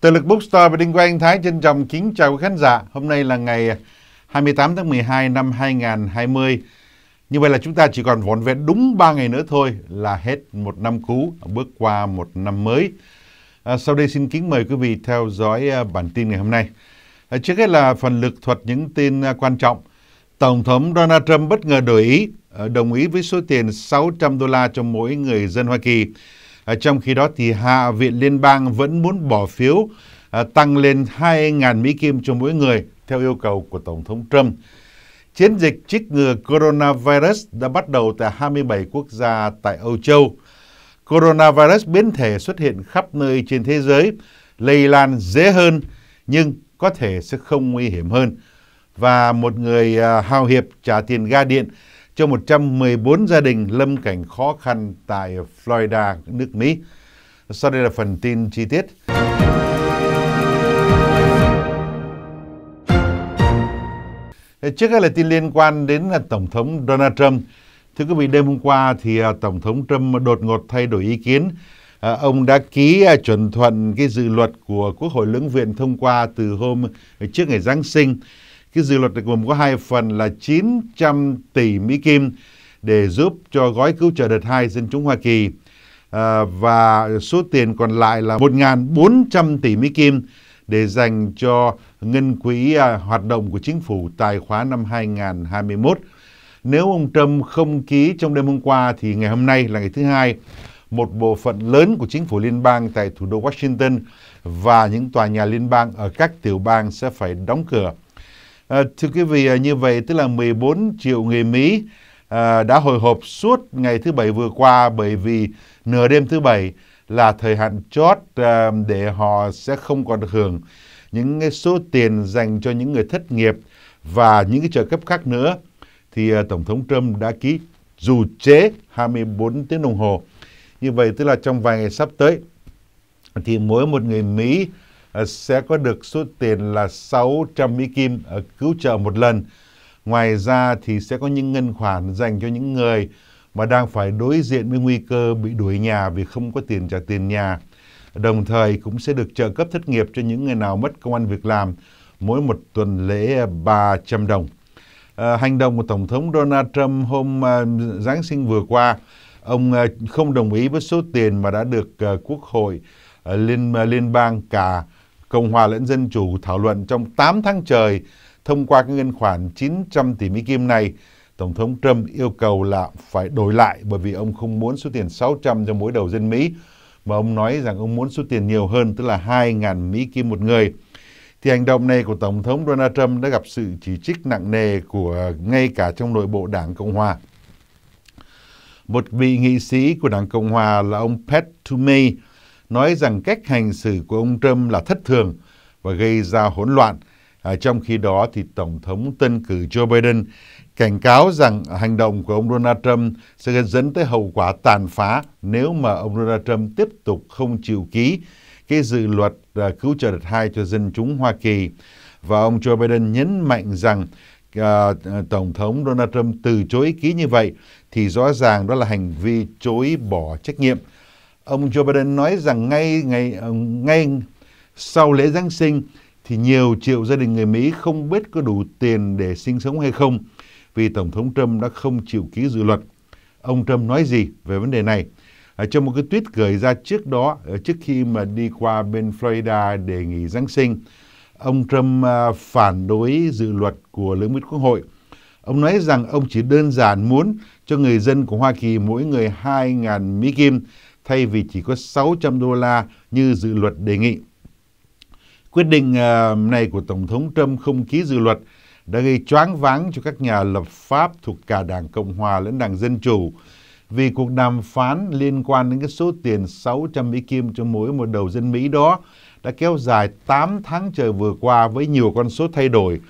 Từ lực Bookstore và Đinh Quang Thái trên dòng kính chào quý khán giả. Hôm nay là ngày 28 à, tháng 12 năm 2020. Như vậy là chúng ta chỉ còn vỏn vẹn đúng 3 ngày nữa thôi là hết một năm cũ, bước qua một năm mới. À, sau đây xin kính mời quý vị theo dõi à, bản tin ngày hôm nay. À, trước hết là phần lực thuật những tin à, quan trọng. Tổng thống Donald Trump bất ngờ đổi ý, đồng ý với số tiền 600 đô la cho mỗi người dân Hoa Kỳ Ờ, trong khi đó thì Hạ viện Liên bang vẫn muốn bỏ phiếu ờ, tăng lên 2.000 Mỹ Kim cho mỗi người theo yêu cầu của Tổng thống Trump. Chiến dịch trích ngừa coronavirus đã bắt đầu tại 27 quốc gia tại Âu Châu. Coronavirus biến thể xuất hiện khắp nơi trên thế giới, lây lan dễ hơn nhưng có thể sẽ không nguy hiểm hơn. Và một người ờ, hào hiệp trả tiền ga điện cho 114 gia đình lâm cảnh khó khăn tại Florida, nước Mỹ. Sau đây là phần tin chi tiết. Trước hết là tin liên quan đến Tổng thống Donald Trump. Thưa quý vị, đêm hôm qua thì à, Tổng thống Trump đột ngột thay đổi ý kiến. À, ông đã ký à, chuẩn thuận cái dự luật của Quốc hội lưỡng viện thông qua từ hôm trước ngày Giáng sinh cái dự luật này gồm có hai phần là 900 tỷ Mỹ Kim để giúp cho gói cứu trợ đợt 2 dân chúng Hoa Kỳ à, và số tiền còn lại là 1.400 tỷ Mỹ Kim để dành cho ngân quỹ à, hoạt động của chính phủ tài khoá năm 2021. Nếu ông Trump không ký trong đêm hôm qua thì ngày hôm nay là ngày thứ hai, một bộ phận lớn của chính phủ liên bang tại thủ đô Washington và những tòa nhà liên bang ở các tiểu bang sẽ phải đóng cửa. À, thưa quý vị, à, như vậy tức là 14 triệu người Mỹ à, đã hồi hộp suốt ngày thứ Bảy vừa qua bởi vì nửa đêm thứ Bảy là thời hạn chót à, để họ sẽ không còn hưởng những cái số tiền dành cho những người thất nghiệp và những cái trợ cấp khác nữa. Thì à, Tổng thống Trump đã ký dù chế 24 tiếng đồng hồ. Như vậy tức là trong vài ngày sắp tới thì mỗi một người Mỹ Ờ, sẽ có được số tiền là 600 Mỹ Kim ờ, cứu trợ một lần. Ngoài ra thì sẽ có những ngân khoản dành cho những người mà đang phải đối diện với nguy cơ bị đuổi nhà vì không có tiền trả tiền nhà. Đồng thời cũng sẽ được trợ cấp thất nghiệp cho những người nào mất công ăn việc làm mỗi một tuần lễ 300 ờ, đồng. hành động của Tổng thống Donald Trump hôm Giáng sinh vừa qua, ông không đồng ý với số tiền mà đã được Quốc hội liên, liên bang cả Cộng hòa lẫn Dân chủ thảo luận trong 8 tháng trời thông qua cái ngân khoản 900 tỷ Mỹ Kim này. Tổng thống Trump yêu cầu là phải đổi lại bởi vì ông không muốn số tiền 600 cho mỗi đầu dân Mỹ mà ông nói rằng ông muốn số tiền nhiều hơn tức là 2.000 Mỹ Kim một người. Thì hành động này của Tổng thống Donald Trump đã gặp sự chỉ trích nặng nề của ngay cả trong nội bộ Đảng Cộng Hòa. Một vị nghị sĩ của Đảng Cộng Hòa là ông Pat Toomey, nói rằng cách hành xử của ông Trump là thất thường và gây ra hỗn loạn. À, trong khi đó thì Tổng thống tân cử Joe Biden cảnh cáo rằng hành động của ông Donald Trump sẽ dẫn tới hậu quả tàn phá nếu mà ông Donald Trump tiếp tục không chịu ký cái dự luật à, cứu trợ đợt hai cho dân chúng Hoa Kỳ. Và ông Joe Biden nhấn mạnh rằng à, Tổng thống Donald Trump từ chối ký như vậy thì rõ ràng đó là hành vi chối bỏ trách nhiệm Ông Joe Biden nói rằng ngay ngày ờ, ngay sau lễ Giáng sinh thì nhiều triệu gia đình người Mỹ không biết có đủ tiền để sinh sống hay không vì Tổng thống Trump đã không chịu ký dự luật. Ông Trump nói gì về vấn đề này? À, trong một cái tweet gửi ra trước đó, ờ, trước khi mà đi qua bên Florida để nghỉ Giáng sinh, ông Trump ờ, phản đối dự luật của lưỡng viện quốc hội. Ông nói rằng ông chỉ đơn giản muốn cho người dân của Hoa Kỳ mỗi người 2.000 Mỹ Kim thay vì chỉ có 600 đô la như dự luật đề nghị. Quyết định ờ, này của Tổng thống Trump không ký dự luật đã gây choáng váng cho các nhà lập pháp thuộc cả Đảng Cộng Hòa lẫn Đảng Dân Chủ vì cuộc đàm phán liên quan đến cái số tiền 600 Mỹ Kim cho mỗi một đầu dân Mỹ đó đã kéo dài 8 tháng trời vừa qua với nhiều con số thay đổi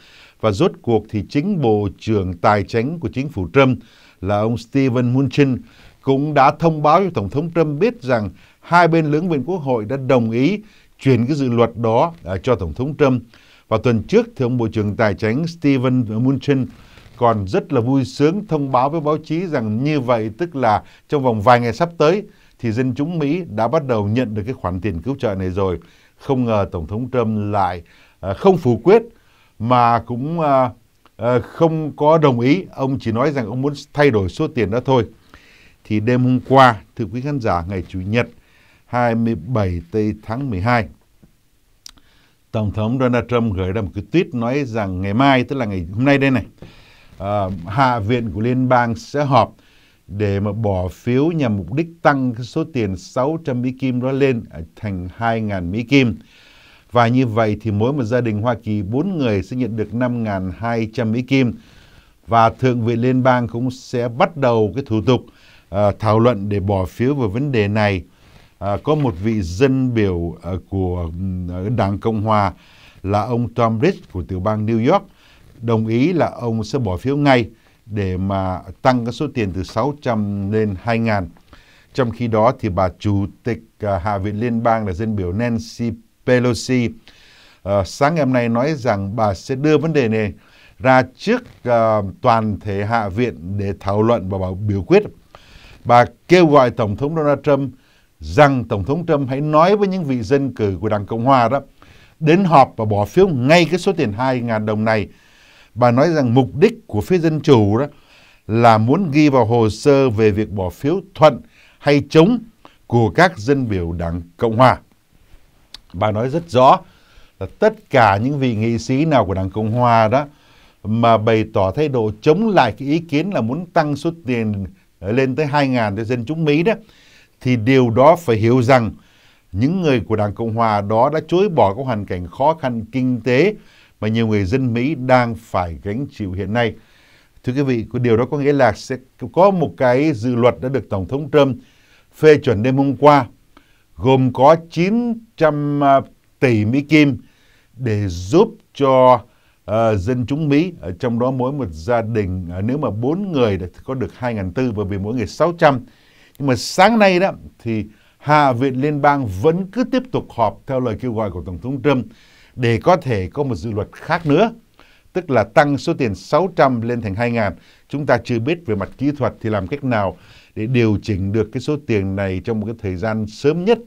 và rốt cuộc thì chính Bộ trưởng Tài chính của chính phủ Trump là ông Steven Mnuchin cũng đã thông báo cho Tổng thống Trump biết rằng hai bên lưỡng viện quốc hội đã đồng ý chuyển cái dự luật đó à, cho Tổng thống Trump. Và tuần trước thì ông Bộ trưởng Tài chính Steven Mnuchin còn rất là vui sướng thông báo với báo chí rằng như vậy tức là trong vòng vài ngày sắp tới thì dân chúng Mỹ đã bắt đầu nhận được cái khoản tiền cứu trợ này rồi. Không ngờ Tổng thống Trump lại à, không phủ quyết mà cũng à, không có đồng ý. Ông chỉ nói rằng ông muốn thay đổi số tiền đó thôi thì đêm hôm qua, thưa quý khán giả, ngày Chủ nhật 27 tháng 12, Tổng thống Donald Trump gửi ra một cái tweet nói rằng ngày mai, tức là ngày hôm nay đây này, uh, Hạ viện của Liên bang sẽ họp để mà bỏ phiếu nhằm mục đích tăng cái số tiền 600 Mỹ Kim đó lên à, thành 2.000 Mỹ Kim. Và như vậy thì mỗi một gia đình Hoa Kỳ 4 người sẽ nhận được 5.200 Mỹ Kim. Và Thượng viện Liên bang cũng sẽ bắt đầu cái thủ tục À, thảo luận để bỏ phiếu về vấn đề này. À, có một vị dân biểu à, của Đảng Cộng Hòa là ông Tom Ritz của tiểu bang New York đồng ý là ông sẽ bỏ phiếu ngay để mà tăng cái số tiền từ 600 lên 2.000. Trong khi đó thì bà Chủ tịch à, Hạ viện Liên bang là dân biểu Nancy Pelosi à, sáng ngày hôm nay nói rằng bà sẽ đưa vấn đề này ra trước à, toàn thể Hạ viện để thảo luận và biểu quyết. Bà kêu gọi Tổng thống Donald Trump rằng Tổng thống Trump hãy nói với những vị dân cử của Đảng Cộng Hòa đó đến họp và bỏ phiếu ngay cái số tiền 2.000 đồng này. Bà nói rằng mục đích của phía Dân Chủ đó là muốn ghi vào hồ sơ về việc bỏ phiếu thuận hay chống của các dân biểu Đảng Cộng Hòa. Bà nói rất rõ là tất cả những vị nghị sĩ nào của Đảng Cộng Hòa đó mà bày tỏ thái độ chống lại cái ý kiến là muốn tăng số tiền Ờ, lên tới 2.000 dân chúng Mỹ đó thì điều đó phải hiểu rằng những người của Đảng Cộng Hòa đó đã chối bỏ các hoàn cảnh khó khăn kinh tế mà nhiều người dân Mỹ đang phải gánh chịu hiện nay. Thưa quý vị, điều đó có nghĩa là sẽ có một cái dự luật đã được Tổng thống Trump phê chuẩn đêm hôm qua, gồm có 900 à, tỷ Mỹ Kim để giúp cho uh, dân chúng Mỹ ở ờ, trong đó mỗi một gia đình uh, nếu mà bốn người thì có được 2.400 và vì mỗi người 600 nhưng mà sáng nay đó thì Hạ viện Liên bang vẫn cứ tiếp tục họp theo lời kêu gọi của Tổng thống Trump để có thể có một dự luật khác nữa tức là tăng số tiền 600 lên thành 2.000 chúng ta chưa biết về mặt kỹ thuật thì làm cách nào để điều chỉnh được cái số tiền này trong một cái thời gian sớm nhất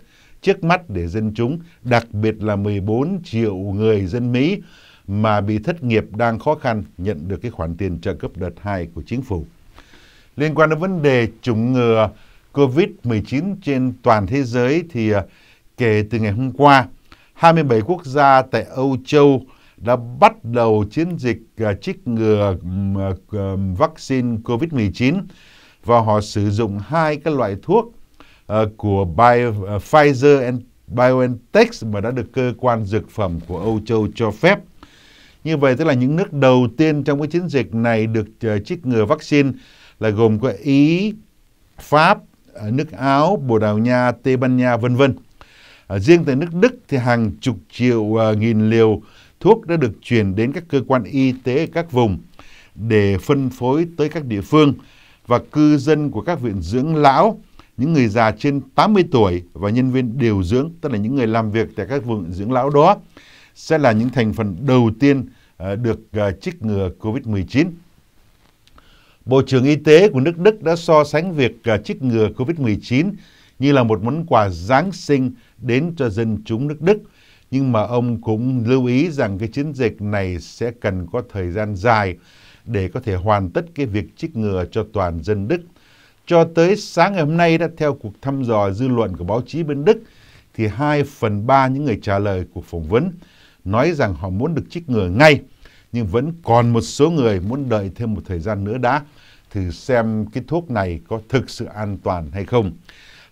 trước mắt để dân chúng, đặc biệt là 14 triệu người dân Mỹ mà bị thất nghiệp đang khó khăn nhận được cái khoản tiền trợ cấp đợt 2 của chính phủ. Liên quan đến vấn đề chủng ngừa COVID-19 trên toàn thế giới thì à, kể từ ngày hôm qua, 27 quốc gia tại Âu Châu đã bắt đầu chiến dịch à, trích ngừa à, vaccine COVID-19 và họ sử dụng hai cái loại thuốc của Bio, Pfizer and BioNTech mà đã được cơ quan dược phẩm của Âu Châu cho phép như vậy tức là những nước đầu tiên trong cái chiến dịch này được ờ, chích ngừa vaccine là gồm có Ý, Pháp, ờ, nước Áo, Bồ Đào Nha, Tây Ban Nha, vân vân. Riêng tại nước Đức thì hàng chục triệu uh, nghìn liều thuốc đã được chuyển đến các cơ quan y tế ở các vùng để phân phối tới các địa phương và cư dân của các viện dưỡng lão, những người già trên 80 tuổi và nhân viên điều dưỡng, tức là những người làm việc tại các viện dưỡng lão đó sẽ là những thành phần đầu tiên ờ, được trích ờ, ngừa COVID-19. Bộ trưởng Y tế của nước Đức đã so sánh việc trích ờ, ngừa COVID-19 như là một món quà Giáng sinh đến cho dân chúng nước Đức. Nhưng mà ông cũng lưu ý rằng cái chiến dịch này sẽ cần có thời gian dài để có thể hoàn tất cái việc trích ngừa cho toàn dân Đức. Cho tới sáng ngày hôm nay đã theo cuộc thăm dò dư luận của báo chí bên Đức thì 2 phần 3 những người trả lời cuộc phỏng vấn nói rằng họ muốn được trích ngừa ngay nhưng vẫn còn một số người muốn đợi thêm một thời gian nữa đã thử xem cái thuốc này có thực sự an toàn hay không.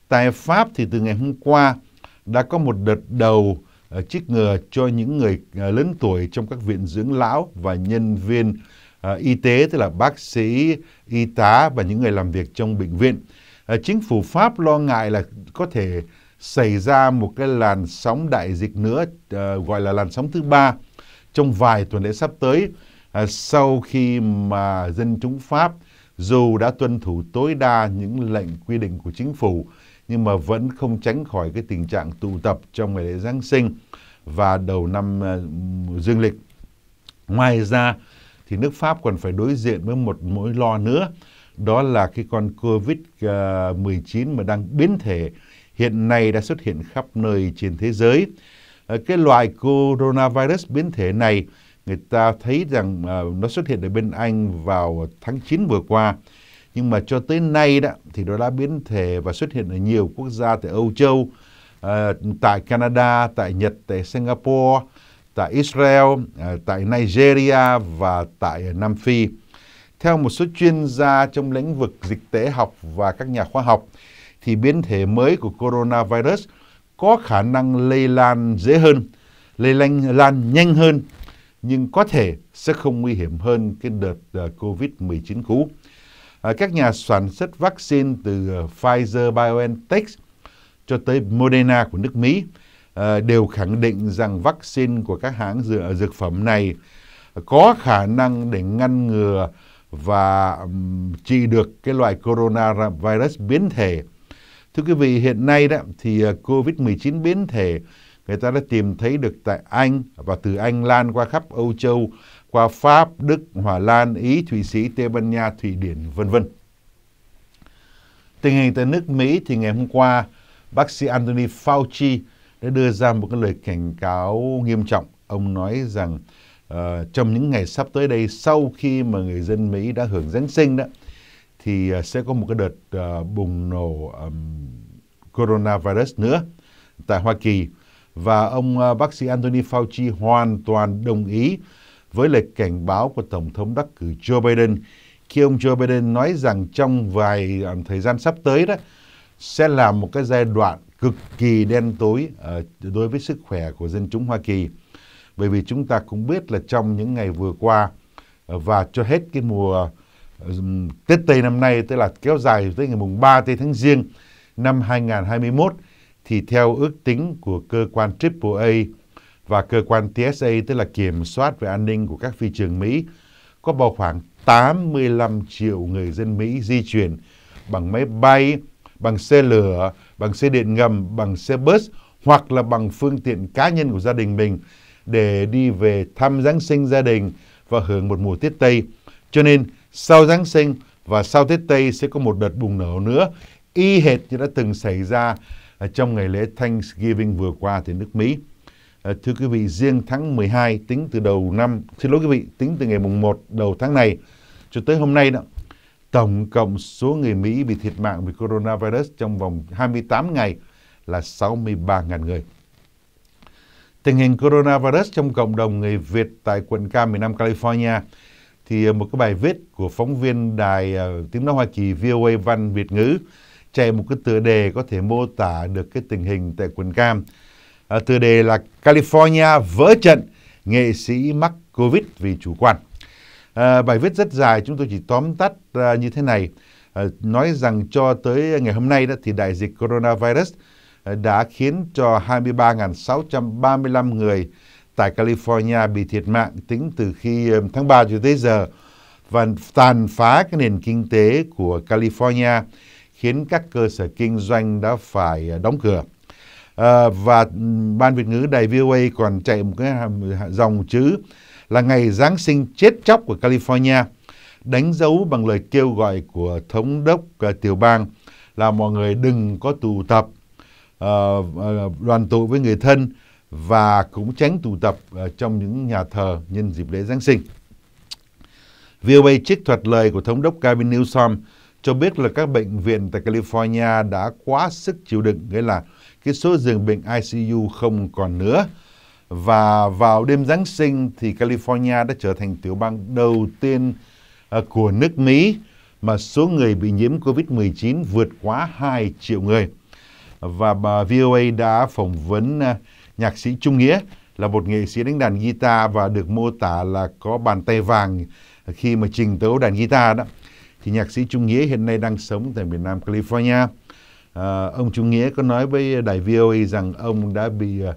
Tại Pháp thì từ ngày hôm qua đã có một đợt đầu uh, trích ngừa cho những người ờ, lớn tuổi trong các viện dưỡng lão và nhân viên ờ, y tế tức là bác sĩ, y tá và những người làm việc trong bệnh viện. Chính phủ Pháp lo ngại là có thể xảy ra một cái làn sóng đại dịch nữa uh, gọi là làn sóng thứ ba trong vài tuần lễ sắp tới uh, sau khi mà dân chúng Pháp dù đã tuân thủ tối đa những lệnh quy định của chính phủ nhưng mà vẫn không tránh khỏi cái tình trạng tụ tập trong ngày lễ Giáng sinh và đầu năm uh, dương lịch. Ngoài ra thì nước Pháp còn phải đối diện với một mối lo nữa đó là cái con Covid-19 mà đang biến thể hiện nay đã xuất hiện khắp nơi trên thế giới. Ờ, cái loại coronavirus biến thể này người ta thấy rằng ờ, nó xuất hiện ở bên Anh vào tháng 9 vừa qua. Nhưng mà cho tới nay đó thì nó đã biến thể và xuất hiện ở nhiều quốc gia tại Âu Châu, ờ, tại Canada, tại Nhật, tại Singapore, tại Israel, tại Nigeria và tại Nam Phi. Theo một số chuyên gia trong lĩnh vực dịch tễ học và các nhà khoa học thì biến thể mới của coronavirus có khả năng lây lan dễ hơn, lây lan, lan nhanh hơn, nhưng có thể sẽ không nguy hiểm hơn cái đợt uh, à, COVID-19 cũ. À, các nhà sản xuất vaccine từ à, Pfizer, BioNTech cho tới Moderna của nước Mỹ đều khẳng định rằng vaccine của các hãng dược, dược phẩm này có khả năng để ngăn ngừa và trị được cái loại coronavirus biến thể Thưa quý vị, hiện nay đó thì à, COVID-19 biến thể người ta đã tìm thấy được tại Anh và từ Anh lan qua khắp Âu Châu, qua Pháp, Đức, Hòa Lan, Ý, Thụy Sĩ, Tây Ban Nha, Thụy Điển, vân vân. Tình hình tại nước Mỹ thì ngày hôm qua, bác sĩ Anthony Fauci đã đưa ra một cái lời cảnh cáo nghiêm trọng. Ông nói rằng uh, trong những ngày sắp tới đây, sau khi mà người dân Mỹ đã hưởng Giáng sinh đó, thì à, sẽ có một cái đợt à, bùng nổ coronavirus nữa tại Hoa Kỳ và ông à, bác sĩ Anthony Fauci hoàn toàn đồng ý với lời cảnh báo của Tổng thống đắc cử Joe Biden khi ông Joe Biden nói rằng trong vài thời gian sắp tới đó sẽ là một cái giai đoạn cực kỳ đen tối đối với sức khỏe của dân chúng Hoa Kỳ. Bởi vì chúng ta cũng biết là trong những ngày vừa qua và cho hết cái mùa Tết Tây năm nay tức là kéo dài tới ngày mùng 3 Tây tháng Giêng năm 2021 thì theo ước tính của cơ quan AAA và cơ quan TSA tức là kiểm soát về an ninh của các phi trường Mỹ có bao khoảng 85 triệu người dân Mỹ di chuyển bằng máy bay, bằng xe lửa, bằng xe điện ngầm, bằng xe bus hoặc là bằng phương tiện cá nhân của gia đình mình để đi về thăm Giáng sinh gia đình và hưởng một mùa tiết Tây. Cho nên sau Giáng sinh và sau Tết Tây sẽ có một đợt bùng nổ nữa, y hệt như đã từng xảy ra à, trong ngày lễ Thanksgiving vừa qua tại nước Mỹ. À, thưa quý vị, riêng tháng 12 tính từ đầu năm, xin lỗi quý vị, tính từ ngày mùng 1 đầu tháng này cho tới hôm nay đó, tổng cộng số người Mỹ bị thiệt mạng vì coronavirus trong vòng 28 ngày là 63.000 người. Tình hình coronavirus trong cộng đồng người Việt tại quận Cam miền Nam California thì ờ, một cái bài viết của phóng viên đài ờ, tiếng nói Hoa Kỳ VOA Văn Việt ngữ chạy một cái tựa đề có thể mô tả được cái tình hình tại quần cam. À, tựa đề là California vỡ trận, nghệ sĩ mắc Covid vì chủ quan. À, bài viết rất dài, chúng tôi chỉ tóm tắt à, như thế này. À, nói rằng cho tới ngày hôm nay đó thì đại dịch coronavirus đã khiến cho 23.635 người tại California bị thiệt mạng tính từ khi um, tháng 3 cho tới giờ và tàn phá cái nền kinh tế của California khiến các cơ sở kinh doanh đã phải uh, đóng cửa. À, và um, Ban Việt ngữ Đài VOA còn chạy một cái dòng chữ là ngày Giáng sinh chết chóc của California đánh dấu bằng lời kêu gọi của thống đốc uh, tiểu bang là mọi người đừng có tụ tập uh, đoàn tụ với người thân và cũng tránh tụ tập trong những nhà thờ nhân dịp lễ Giáng sinh. VOA trích thuật lời của Thống đốc Gavin Newsom cho biết là các bệnh viện tại California đã quá sức chịu đựng, nghĩa là cái số giường bệnh ICU không còn nữa. Và vào đêm Giáng sinh thì California đã trở thành tiểu bang đầu tiên ờ, của nước Mỹ mà số người bị nhiễm COVID-19 vượt quá 2 triệu người. Và bà VOA đã phỏng vấn uh, Nhạc sĩ Trung Nghĩa là một nghệ sĩ đánh đàn guitar và được mô tả là có bàn tay vàng khi mà trình tấu đàn guitar đó. Thì nhạc sĩ Trung Nghĩa hiện nay đang sống tại miền Nam California. À, ông Trung Nghĩa có nói với đài VOA rằng ông đã bị uh,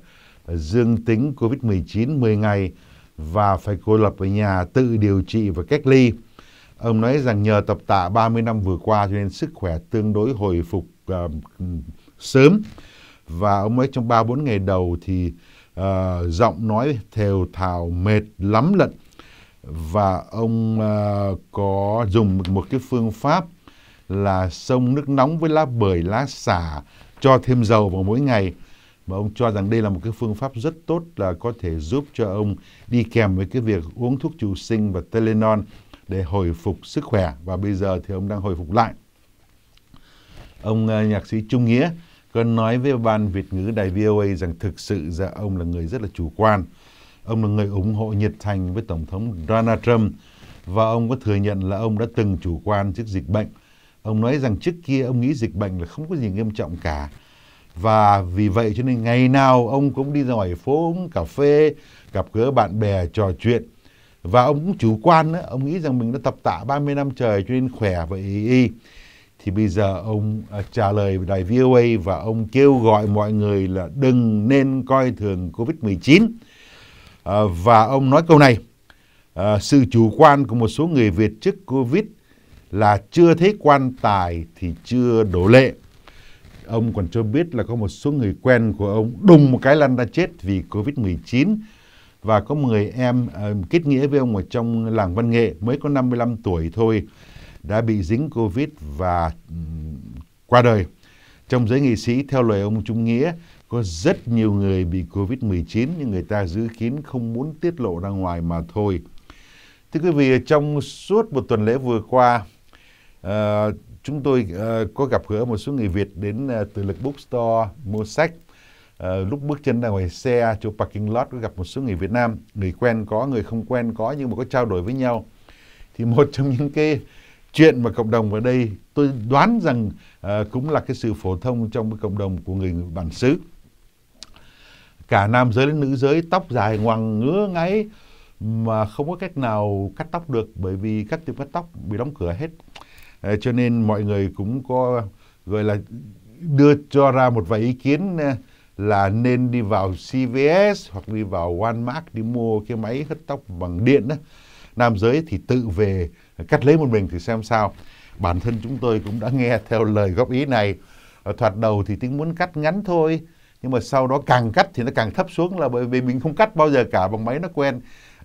dương tính COVID-19 10 ngày và phải cô lập ở nhà tự điều trị và cách ly. Ông nói rằng nhờ tập tạ 30 năm vừa qua cho nên sức khỏe tương đối hồi phục uh, sớm và ông ấy trong 3-4 ngày đầu thì uh, giọng nói thều thào mệt lắm lận và ông uh, có dùng một, cái phương pháp là sông nước nóng với lá bưởi lá xả cho thêm dầu vào mỗi ngày mà ông cho rằng đây là một cái phương pháp rất tốt là có thể giúp cho ông đi kèm với cái việc uống thuốc trừ sinh và Telenol để hồi phục sức khỏe và bây giờ thì ông đang hồi phục lại. Ông uh, nhạc sĩ Trung Nghĩa con nói với ban Việt ngữ đài VOA rằng thực sự ra ông là người rất là chủ quan. Ông là người ủng hộ nhiệt thành với Tổng thống Donald Trump và ông có thừa nhận là ông đã từng chủ quan trước dịch bệnh. Ông nói rằng trước kia ông nghĩ dịch bệnh là không có gì nghiêm trọng cả. Và vì vậy cho nên ngày nào ông cũng đi ra ngoài phố, cà phê, gặp gỡ bạn bè, trò chuyện. Và ông cũng chủ quan, ông nghĩ rằng mình đã tập tạ 30 năm trời cho nên khỏe và ý y thì bây giờ ông à, trả lời đài VOA và ông kêu gọi mọi người là đừng nên coi thường Covid-19. À, và ông nói câu này, à, sự chủ quan của một số người Việt trước Covid là chưa thấy quan tài thì chưa đổ lệ. Ông còn cho biết là có một số người quen của ông đùng một cái lăn đã chết vì Covid-19 và có một người em à, kết nghĩa với ông ở trong làng văn nghệ mới có 55 tuổi thôi đã bị dính Covid và qua đời. Trong giới nghị sĩ, theo lời ông Trung Nghĩa, có rất nhiều người bị Covid-19 nhưng người ta giữ kín không muốn tiết lộ ra ngoài mà thôi. Thưa quý vị, trong suốt một tuần lễ vừa qua, uh, chúng tôi uh, có gặp gỡ một số người Việt đến uh, từ lực bookstore mua sách. Uh, lúc bước chân ra ngoài xe chỗ parking lot có gặp một số người Việt Nam, người quen có, người không quen có nhưng mà có trao đổi với nhau. Thì một trong những cái chuyện mà cộng đồng ở đây tôi đoán rằng à, cũng là cái sự phổ thông trong cái cộng đồng của người bản xứ cả nam giới đến nữ giới tóc dài ngoằng ngứa ngáy mà không có cách nào cắt tóc được bởi vì các tiệm cắt tóc bị đóng cửa hết à, cho nên mọi người cũng có gọi là đưa cho ra một vài ý kiến ờ, là nên đi vào CVS hoặc đi vào Walmart đi mua cái máy cắt tóc bằng điện đó. Nam giới thì tự về cách lấy một mình thì xem sao bản thân chúng tôi cũng đã nghe theo lời góp ý này ờ, thoạt đầu thì tính muốn cắt ngắn thôi nhưng mà sau đó càng cắt thì nó càng thấp xuống là bởi vì mình không cắt bao giờ cả bằng máy nó quen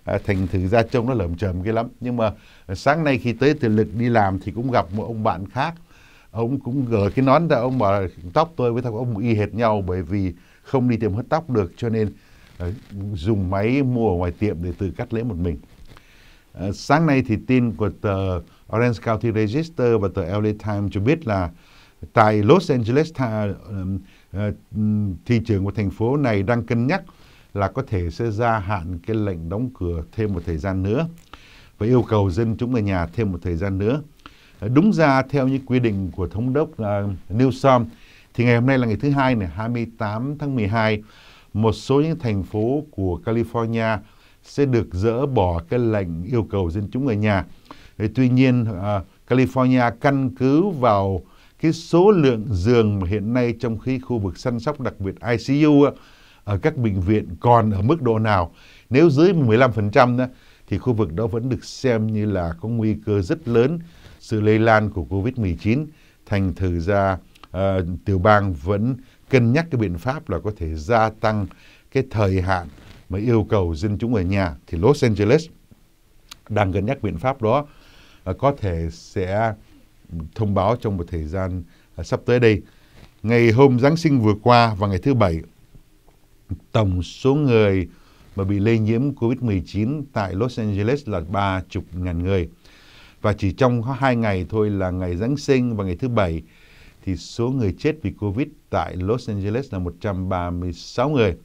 à, thành thử ra trông nó lởm chởm cái lắm nhưng mà sáng nay khi tới từ lực đi làm thì cũng gặp một ông bạn khác ông cũng gỡ cái nón ra ông bảo tóc tôi với tóc ông y hệt nhau bởi vì không đi tiệm hớt tóc được cho nên à, dùng máy mua ở ngoài tiệm để tự cắt lấy một mình Ờ, sáng nay thì tin của tờ Orange County Register và tờ LA Times cho biết là tại Los Angeles tha, uh, thị trường của thành phố này đang cân nhắc là có thể sẽ gia hạn cái lệnh đóng cửa thêm một thời gian nữa và yêu cầu dân chúng ở nhà thêm một thời gian nữa. Ờ, đúng ra theo những quy định của thống đốc uh, Newsom thì ngày hôm nay là ngày thứ hai này 28 tháng 12 một số những thành phố của California sẽ được dỡ bỏ cái lệnh yêu cầu dân chúng ở nhà. tuy nhiên, à, California căn cứ vào cái số lượng giường mà hiện nay trong khi khu vực săn sóc đặc biệt ICU à, ở các bệnh viện còn ở mức độ nào. Nếu dưới 15% đó, thì khu vực đó vẫn được xem như là có nguy cơ rất lớn sự lây lan của Covid-19. Thành thử ra uh, tiểu bang vẫn cân nhắc cái biện pháp là có thể gia tăng cái thời hạn mà yêu cầu dân chúng ở nhà thì Los Angeles đang cân nhắc biện pháp đó à, có thể sẽ thông báo trong một thời gian à, sắp tới đây. Ngày hôm Giáng sinh vừa qua và ngày thứ Bảy, tổng số người mà bị lây nhiễm COVID-19 tại Los Angeles là 30.000 người. Và chỉ trong hai ngày thôi là ngày Giáng sinh và ngày thứ Bảy thì số người chết vì COVID tại Los Angeles là 136 người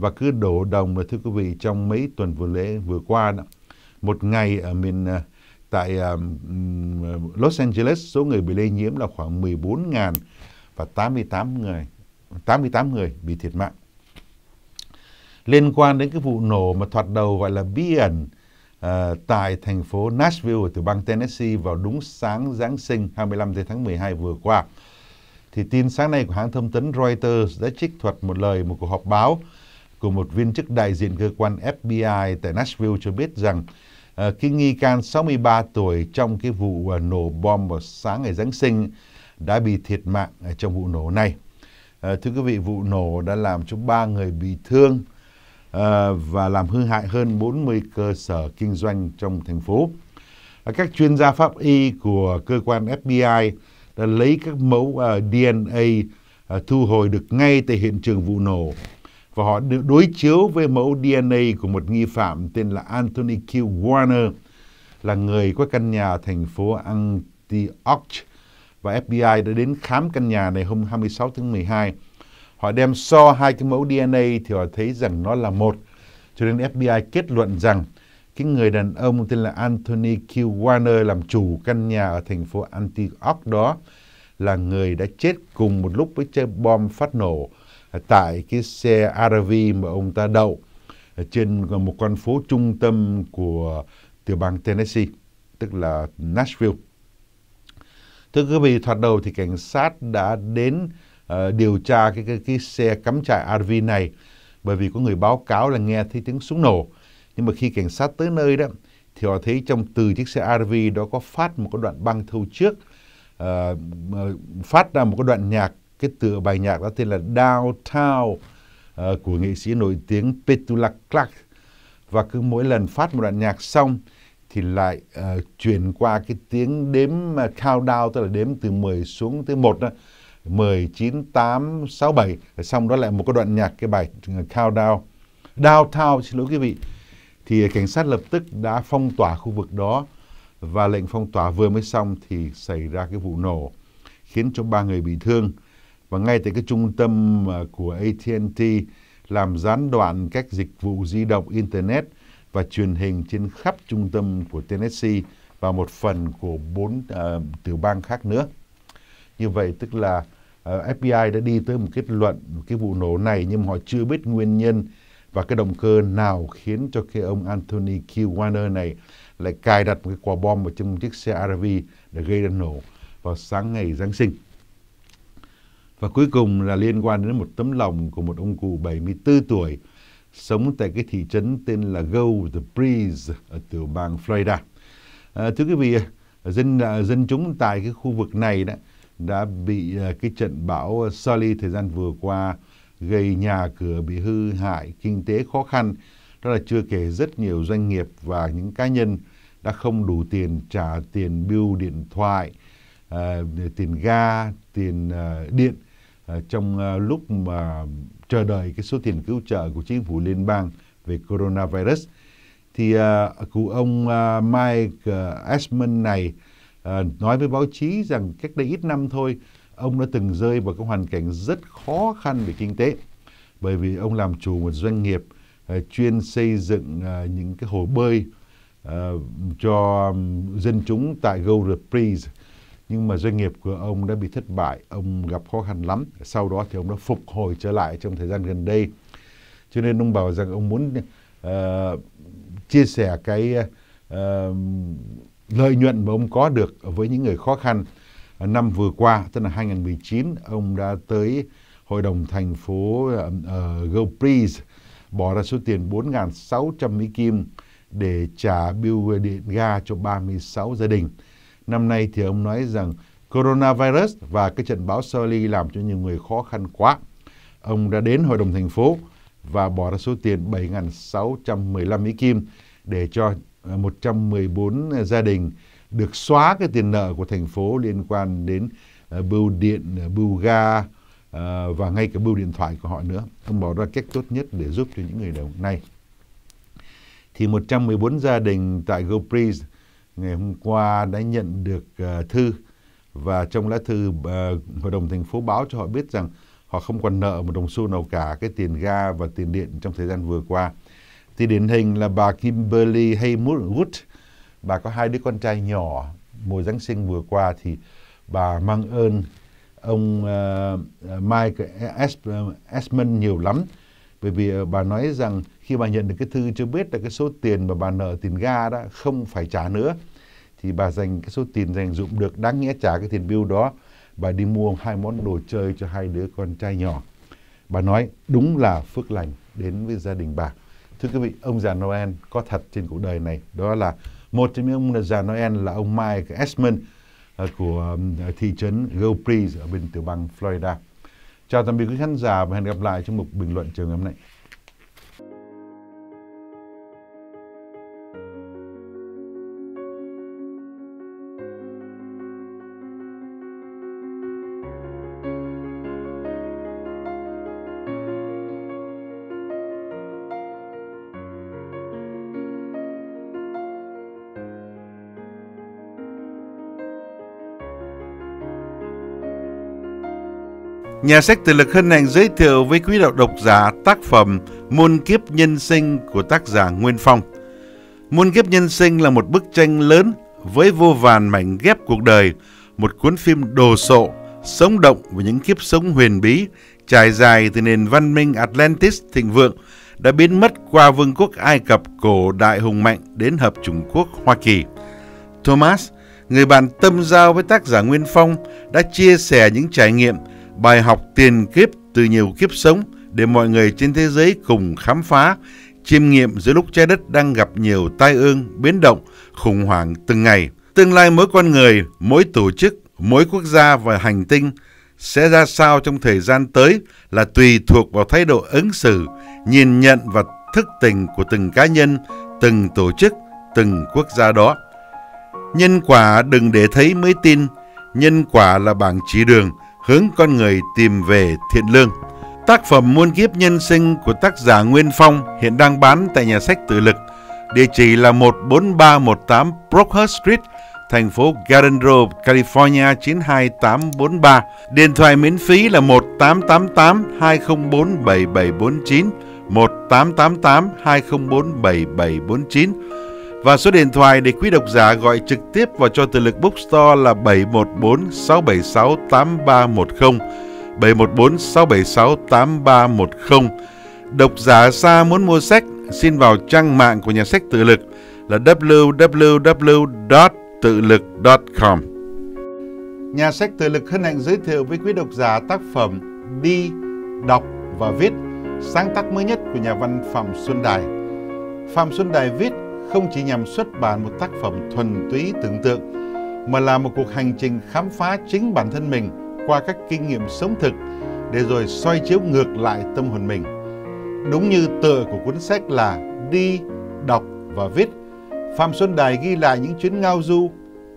và cứ đổ đồng mà thưa quý vị trong mấy tuần vừa lễ vừa qua đó một ngày ở miền à, tại um, Los Angeles số người bị lây nhiễm là khoảng 14.000 và 88 người 88 người bị thiệt mạng liên quan đến cái vụ nổ mà thoạt đầu gọi là bí ẩn uh, tại thành phố Nashville từ bang Tennessee vào đúng sáng Giáng sinh 25 tháng 12 vừa qua. Thì tin sáng nay của hãng thông tấn Reuters đã trích thuật một lời một cuộc họp báo của một viên chức đại diện cơ quan FBI tại Nashville cho biết rằng uh, nghi can 63 tuổi trong cái vụ ờ, nổ bom vào sáng ngày Giáng sinh đã bị thiệt mạng trong vụ nổ này. Ờ, thưa quý vị, vụ nổ đã làm cho ba người bị thương và làm hư hại hơn 40 cơ sở kinh doanh trong thành phố. các chuyên gia pháp y của cơ quan FBI đã lấy các mẫu DNA thu hồi được ngay tại hiện trường vụ nổ và họ đối chiếu với mẫu DNA của một nghi phạm tên là Anthony Q. Warner là người có căn nhà thành phố Antioch và FBI đã đến khám căn nhà này hôm 26 tháng 12. Họ đem so hai cái mẫu DNA thì họ thấy rằng nó là một. Cho nên FBI kết luận rằng cái người đàn ông tên là Anthony Q. Warner làm chủ căn nhà ở thành phố Antioch đó là người đã chết cùng một lúc với chơi bom phát nổ tại cái xe RV mà ông ta đậu trên một con phố trung tâm của tiểu bang Tennessee, tức là Nashville. Thưa quý vị, thoạt đầu thì cảnh sát đã đến uh, điều tra cái, cái, cái xe cắm trại RV này bởi vì có người báo cáo là nghe thấy tiếng súng nổ. Nhưng mà khi cảnh sát tới nơi đó thì họ thấy trong từ chiếc xe RV đó có phát một cái đoạn băng thâu trước, uh, phát ra một cái đoạn nhạc cái tựa bài nhạc đó tên là Downtown uh, của nghệ sĩ nổi tiếng Petula Clark và cứ mỗi lần phát một đoạn nhạc xong thì lại uh, chuyển qua cái tiếng đếm uh, countdown tức là đếm từ 10 xuống tới 1 đó. 10 9 8 6 7 xong đó lại một cái đoạn nhạc cái bài countdown downtown xin lỗi quý vị thì cảnh sát lập tức đã phong tỏa khu vực đó và lệnh phong tỏa vừa mới xong thì xảy ra cái vụ nổ khiến cho ba người bị thương và ngay tại cái trung tâm à, của AT&T làm gián đoạn các dịch vụ di động internet và truyền hình trên khắp trung tâm của Tennessee và một phần của bốn uh, tiểu bang khác nữa. Như vậy tức là uh, à, FBI đã đi tới một kết luận cái vụ nổ này nhưng họ chưa biết nguyên nhân và cái động cơ nào khiến cho cái ông Anthony Q. Warner này lại cài đặt một cái quả bom vào trong một chiếc xe RV để gây ra nổ vào sáng ngày Giáng sinh. Và cuối cùng là liên quan đến một tấm lòng của một ông cụ 74 tuổi sống tại cái thị trấn tên là the Breeze ở tiểu bang Florida. À, thưa quý vị, dân à, dân chúng tại cái khu vực này đó đã bị à, cái trận bão Sally thời gian vừa qua gây nhà cửa bị hư hại, kinh tế khó khăn. Đó là chưa kể rất nhiều doanh nghiệp và những cá nhân đã không đủ tiền trả tiền bill điện thoại, uh, tiền ga, tiền uh, điện Ờ, trong ờ, lúc mà chờ đợi cái số tiền cứu trợ của chính phủ liên bang về coronavirus thì ờ, cụ ông Mike Ashman này nói với báo chí rằng cách đây ít năm thôi ông đã từng rơi vào cái hoàn cảnh rất khó khăn về kinh tế bởi vì ông làm chủ một doanh nghiệp chuyên xây dựng những cái hồ bơi cho dân chúng tại Gold Reprise nhưng mà doanh nghiệp của ông đã bị thất bại ông gặp khó khăn lắm sau đó thì ông đã phục hồi trở lại trong thời gian gần đây cho nên ông bảo rằng ông muốn uh, chia sẻ cái uh, lợi nhuận mà ông có được với những người khó khăn năm vừa qua tức là 2019 ông đã tới hội đồng thành phố uh, uh, bỏ ra số tiền 4.600 Mỹ Kim để trả bill điện ga cho 36 gia đình. Năm nay thì ông nói rằng coronavirus và cái trận bão Sally làm cho nhiều người khó khăn quá. Ông đã đến hội đồng thành phố và bỏ ra số tiền 7.615 Mỹ Kim để cho 114 à, gia đình được xóa cái tiền nợ của thành phố liên quan đến à, bưu điện, à, bưu ga và ngay cả bưu điện thoại của họ nữa. Ông bỏ ra cách tốt nhất để giúp cho những người đồng này. Thì 114 gia đình tại GoPrees ngày hôm qua đã nhận được ờ, thư và trong lá thư ờ, hội đồng thành phố báo cho họ biết rằng họ không còn nợ một đồng xu nào cả cái tiền ga và tiền điện trong thời gian vừa qua. Thì điển hình là bà Kimberly Haywood, bà có hai đứa con trai nhỏ mùa Giáng sinh vừa qua thì bà mang ơn ông uh, Mike Esmond nhiều lắm bởi vì ờ, bà nói rằng khi bà nhận được cái thư cho biết là cái số tiền mà bà nợ tiền ga đó không phải trả nữa thì bà dành cái số tiền dành dụng được đáng nghĩa trả cái tiền bill đó bà đi mua hai món đồ chơi cho hai đứa con trai nhỏ bà nói đúng là phước lành đến với gia đình bà thưa quý vị ông già Noel có thật trên cuộc đời này đó là một trong những ông già Noel là ông Mike Esmond ờ, của thị trấn Gulf ở bên tiểu bang Florida Chào tạm biệt quý khán giả và hẹn gặp lại trong mục bình luận chiều ngày hôm nay. Nhà sách Từ Lực hân hạnh giới thiệu với quý đạo độc giả tác phẩm Muôn kiếp nhân sinh của tác giả Nguyên Phong. Muôn kiếp nhân sinh là một bức tranh lớn với vô vàn mảnh ghép cuộc đời, một cuốn phim đồ sộ, sống động với những kiếp sống huyền bí, trải dài từ nền văn minh Atlantis thịnh vượng đã biến mất qua vương quốc Ai Cập cổ đại hùng mạnh đến Hợp Trung Quốc Hoa Kỳ. Thomas, người bạn tâm giao với tác giả Nguyên Phong, đã chia sẻ những trải nghiệm bài học tiền kiếp từ nhiều kiếp sống để mọi người trên thế giới cùng khám phá, chiêm nghiệm giữa lúc trái đất đang gặp nhiều tai ương, biến động, khủng hoảng từng ngày. Tương lai mỗi con người, mỗi tổ chức, mỗi quốc gia và hành tinh sẽ ra sao trong thời gian tới là tùy thuộc vào thái độ ứng xử, nhìn nhận và thức tỉnh của từng cá nhân, từng tổ chức, từng quốc gia đó. Nhân quả đừng để thấy mới tin, nhân quả là bảng chỉ đường hướng con người tìm về thiện lương. Tác phẩm Muôn kiếp nhân sinh của tác giả Nguyên Phong hiện đang bán tại nhà sách Tự Lực. Địa chỉ là 14318 brookhurst Street, thành phố Garden Grove, California 92843. Điện thoại miễn phí là 1888 204 7749, 1888 204 7749 và số điện thoại để quý độc giả gọi trực tiếp vào cho từ lực Bookstore là 714 676 8310. 714 676 8310. Độc giả xa muốn mua sách, xin vào trang mạng của nhà sách tự lực là www.tự lực.com. Nhà sách tự lực hân hạnh giới thiệu với quý độc giả tác phẩm Đi, Đọc và Viết, sáng tác mới nhất của nhà văn Phạm Xuân Đài. Phạm Xuân Đài viết không chỉ nhằm xuất bản một tác phẩm thuần túy tưởng tượng, mà là một cuộc hành trình khám phá chính bản thân mình qua các kinh nghiệm sống thực để rồi soi chiếu ngược lại tâm hồn mình. Đúng như tựa của cuốn sách là Đi, Đọc và Viết, Phạm Xuân Đài ghi lại những chuyến ngao du,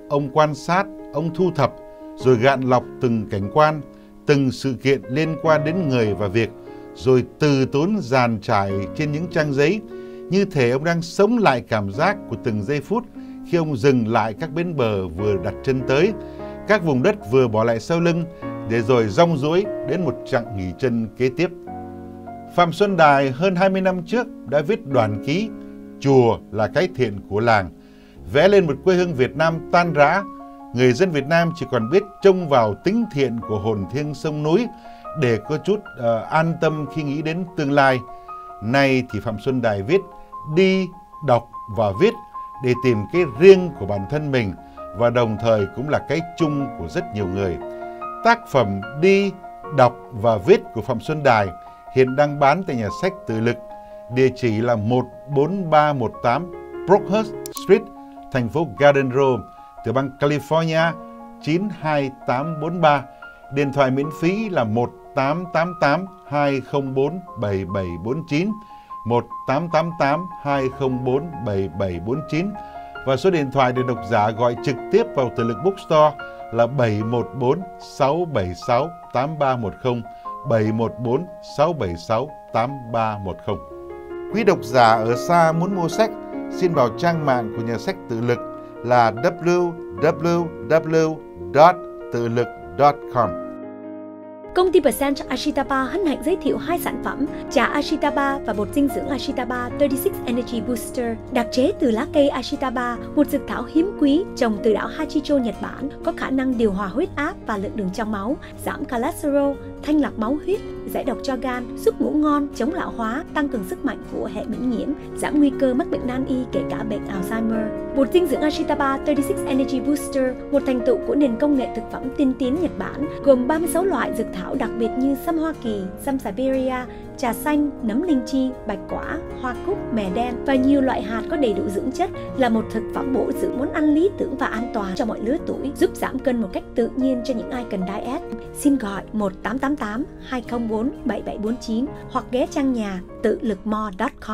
ông quan sát, ông thu thập, rồi gạn lọc từng cảnh quan, từng sự kiện liên quan đến người và việc, rồi từ tốn dàn trải trên những trang giấy, như thể ông đang sống lại cảm giác của từng giây phút khi ông dừng lại các bến bờ vừa đặt chân tới, các vùng đất vừa bỏ lại sau lưng, để rồi rong ruổi đến một chặng nghỉ chân kế tiếp. Phạm Xuân Đài hơn 20 năm trước đã viết đoàn ký Chùa là cái thiện của làng, vẽ lên một quê hương Việt Nam tan rã. Người dân Việt Nam chỉ còn biết trông vào tính thiện của hồn thiêng sông núi để có chút uh, an tâm khi nghĩ đến tương lai. Nay thì Phạm Xuân Đài viết đi, đọc và viết để tìm cái riêng của bản thân mình và đồng thời cũng là cái chung của rất nhiều người. Tác phẩm Đi, Đọc và Viết của Phạm Xuân Đài hiện đang bán tại nhà sách Tự Lực. Địa chỉ là 14318 brookhurst Street, thành phố Garden Grove, tiểu bang California 92843. Điện thoại miễn phí là 1 1888 204 7749 1888 204 7749 và số điện thoại để độc giả gọi trực tiếp vào từ lực bookstore là 714 676 8310 714 676 8310. Quý độc giả ở xa muốn mua sách, xin vào trang mạng của nhà sách tự lực là www.tự lực.com. Công ty Percent Ashitaba hân hạnh giới thiệu hai sản phẩm trà Ashitaba và bột dinh dưỡng Ashitaba 36 Energy Booster đặc chế từ lá cây Ashitaba, một dược thảo hiếm quý trồng từ đảo Hachicho, Nhật Bản, có khả năng điều hòa huyết áp và lượng đường trong máu, giảm cholesterol, thanh lọc máu huyết, giải độc cho gan, giúp ngủ ngon, chống lão hóa, tăng cường sức mạnh của hệ miễn nhiễm, giảm nguy cơ mắc bệnh nan y kể cả bệnh Alzheimer. Bột dinh dưỡng Ashitaba 36 Energy Booster, một thành tựu của nền công nghệ thực phẩm tiên tiến Nhật Bản, gồm 36 loại dược thảo thảo đặc biệt như sâm Hoa Kỳ, sâm Siberia, trà xanh, nấm linh chi, bạch quả, hoa cúc, mè đen và nhiều loại hạt có đầy đủ dưỡng chất là một thực phẩm bổ dưỡng muốn ăn lý tưởng và an toàn cho mọi lứa tuổi, giúp giảm cân một cách tự nhiên cho những ai cần diet. Xin gọi 1888 204 7749 hoặc ghé trang nhà tự lực mo.com